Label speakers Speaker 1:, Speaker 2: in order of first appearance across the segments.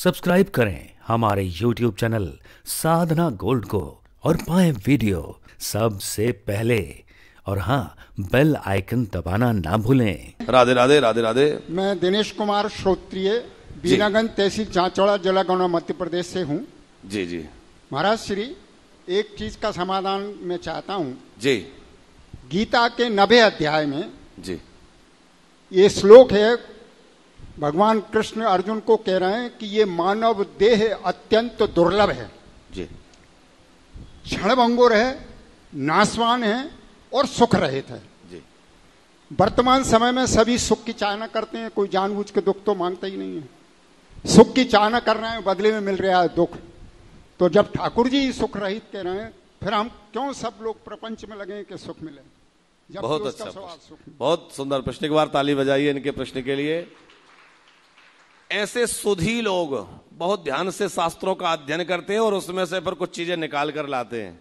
Speaker 1: subscribe करें हमारे YouTube channel साधना gold को और पाए वीडियो सबसे पहले और हाँ बेल आइकन दबाना ना भूलें राधे राधे राधे राधे
Speaker 2: मैं दिनेश कुमार श्रोत्रिय बीनागंज तहसील चाचौड़ा जिला गौना मध्य प्रदेश से हूँ जी जी महाराज श्री एक चीज का समाधान मैं चाहता हूँ जी गीता के नबे अध्याय में जी ये श्लोक है भगवान कृष्ण अर्जुन को कह रहे हैं कि ये मानव देह अत्यंत दुर्लभ है जी भंगुर है नाशवान है और सुख रहित है जी वर्तमान समय में सभी सुख की चाहना करते हैं कोई जानबूझ के दुख तो मांगता ही नहीं है सुख की चाहना कर रहे हैं बदले में मिल रहा है दुख तो जब ठाकुर जी सुख रहित कह रहे हैं फिर हम क्यों सब लोग प्रपंच में लगे कि सुख मिले बहुत तो अच्छा बहुत
Speaker 1: सुंदर प्रश्न एक बार ताली बजाइए इनके प्रश्न के लिए ऐसे सुधी लोग बहुत ध्यान से शास्त्रों का अध्ययन करते हैं और उसमें से फिर कुछ चीजें निकाल कर लाते हैं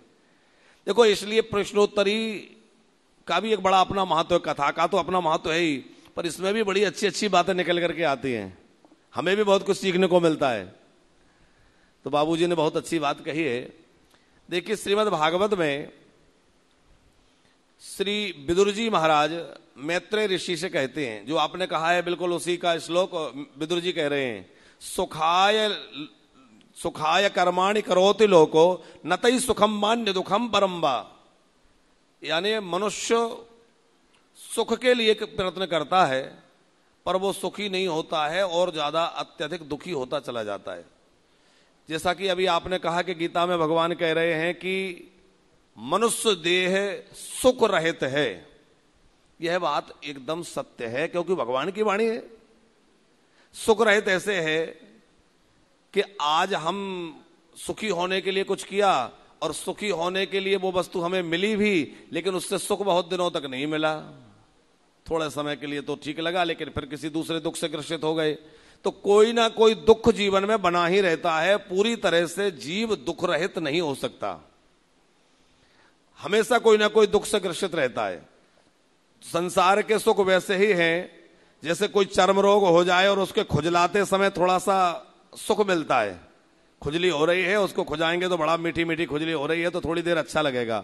Speaker 1: देखो इसलिए प्रश्नोत्तरी का भी एक बड़ा अपना महत्व है कथा का तो अपना महत्व है ही पर इसमें भी बड़ी अच्छी अच्छी बातें निकल करके आती हैं हमें भी बहुत कुछ सीखने को मिलता है तो बाबूजी ने बहुत अच्छी बात कही है देखिए श्रीमद भागवत में श्री जी महाराज मैत्रेय ऋषि से कहते हैं जो आपने कहा है बिल्कुल उसी का श्लोक बिदुर जी कह रहे हैं सुखाय सुखाय कर्माणि करोति लोको नतई सुखम मान्य दुखम परम्बा यानी मनुष्य सुख के लिए प्रयत्न करता है पर वो सुखी नहीं होता है और ज्यादा अत्यधिक दुखी होता चला जाता है जैसा कि अभी आपने कहा कि गीता में भगवान कह रहे हैं कि मनुष्य देह सुख रहित है यह बात एकदम सत्य है क्योंकि भगवान की वाणी है सुख रहित ऐसे है कि आज हम सुखी होने के लिए कुछ किया और सुखी होने के लिए वो वस्तु हमें मिली भी लेकिन उससे सुख बहुत दिनों तक नहीं मिला थोड़े समय के लिए तो ठीक लगा लेकिन फिर किसी दूसरे दुख से ग्रसित हो गए तो कोई ना कोई दुख जीवन में बना ही रहता है पूरी तरह से जीव दुख रहित नहीं हो सकता हमेशा कोई ना कोई दुख से ग्रसित रहता है संसार के सुख वैसे ही हैं जैसे कोई चर्म रोग हो जाए और उसके खुजलाते समय थोड़ा सा सुख मिलता है खुजली हो रही है उसको खुजाएंगे तो बड़ा मीठी मीठी खुजली हो रही है तो थोड़ी देर अच्छा लगेगा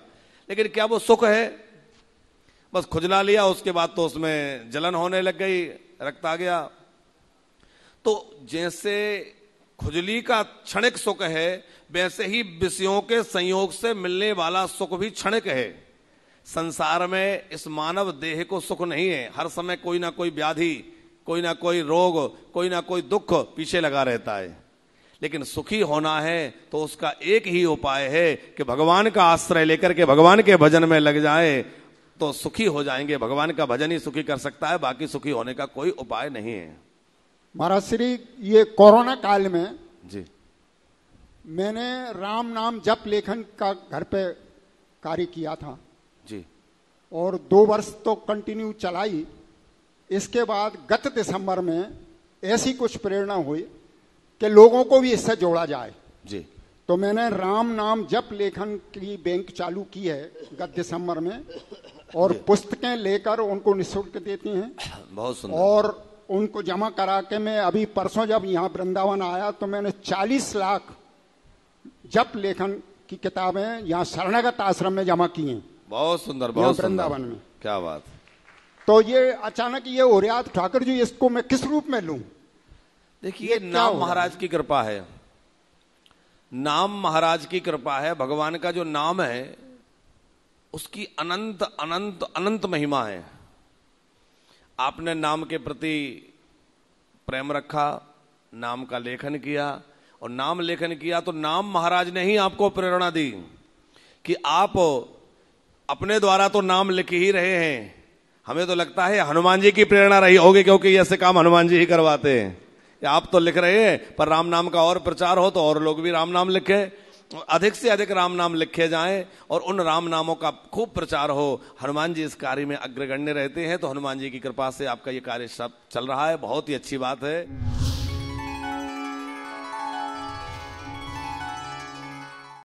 Speaker 1: लेकिन क्या वो सुख है बस खुजला लिया उसके बाद तो उसमें जलन होने लग गई रक्त आ गया तो जैसे खुजली का क्षणिक सुख है वैसे ही विषयों के संयोग से मिलने वाला सुख भी क्षणिक है संसार में इस मानव देह को सुख नहीं है हर समय कोई ना कोई व्याधि कोई ना कोई रोग कोई ना कोई दुख पीछे लगा रहता है लेकिन सुखी होना है तो उसका एक ही उपाय है कि भगवान का आश्रय लेकर के भगवान के भजन में लग जाए तो सुखी हो जाएंगे भगवान का भजन ही सुखी कर सकता है बाकी सुखी होने का कोई उपाय नहीं है
Speaker 2: महाराज श्री ये कोरोना काल में जी मैंने राम नाम जप लेखन का घर पे कार्य किया था जी और दो वर्ष तो कंटिन्यू चलाई इसके बाद गत दिसंबर में ऐसी कुछ प्रेरणा हुई कि लोगों को भी इससे जोड़ा जाए जी तो मैंने राम नाम जप लेखन की बैंक चालू की है गत दिसंबर में और पुस्तकें लेकर उनको निःशुल्क देती हैं बहुत सुंदर और उनको जमा करा के मैं अभी परसों जब यहाँ वृंदावन आया तो मैंने 40 लाख जप लेखन की किताबें यहाँ शरणागत आश्रम में जमा की हैं
Speaker 1: बहुत सुंदर बहुत वृंदावन में क्या बात
Speaker 2: तो ये अचानक ये ओरियात ठाकुर जी इसको मैं किस रूप में लू देखिए नाम महाराज
Speaker 1: की कृपा है नाम महाराज की कृपा है भगवान का जो नाम है उसकी अनंत अनंत अनंत महिमा है आपने नाम के प्रति प्रेम रखा नाम का लेखन किया और नाम लेखन किया तो नाम महाराज ने ही आपको प्रेरणा दी कि आप अपने द्वारा तो नाम लिख ही रहे हैं हमें तो लगता है हनुमान जी की प्रेरणा रही होगी क्योंकि ऐसे काम हनुमान जी ही करवाते हैं आप तो लिख रहे हैं पर राम नाम का और प्रचार हो तो और लोग भी राम नाम लिखे अधिक से अधिक राम नाम लिखे जाएं और उन राम नामों का खूब प्रचार हो हनुमान जी इस कार्य में अग्रगण्य रहते हैं तो हनुमान जी की कृपा से आपका ये कार्य सब चल रहा है बहुत ही अच्छी बात है